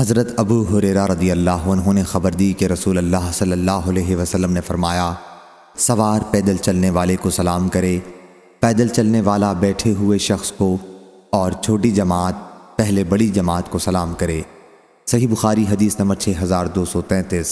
حضرت ابو حریرہ رضی اللہ عنہ نے خبر دی کہ رسول اللہ صلی اللہ علیہ وسلم نے فرمایا سوار پیدل چلنے والے کو سلام کرے پیدل چلنے والا بیٹھے ہوئے شخص کو اور چھوٹی جماعت پہلے بڑی جماعت کو سلام کرے صحیح بخاری حدیث نمبر 6233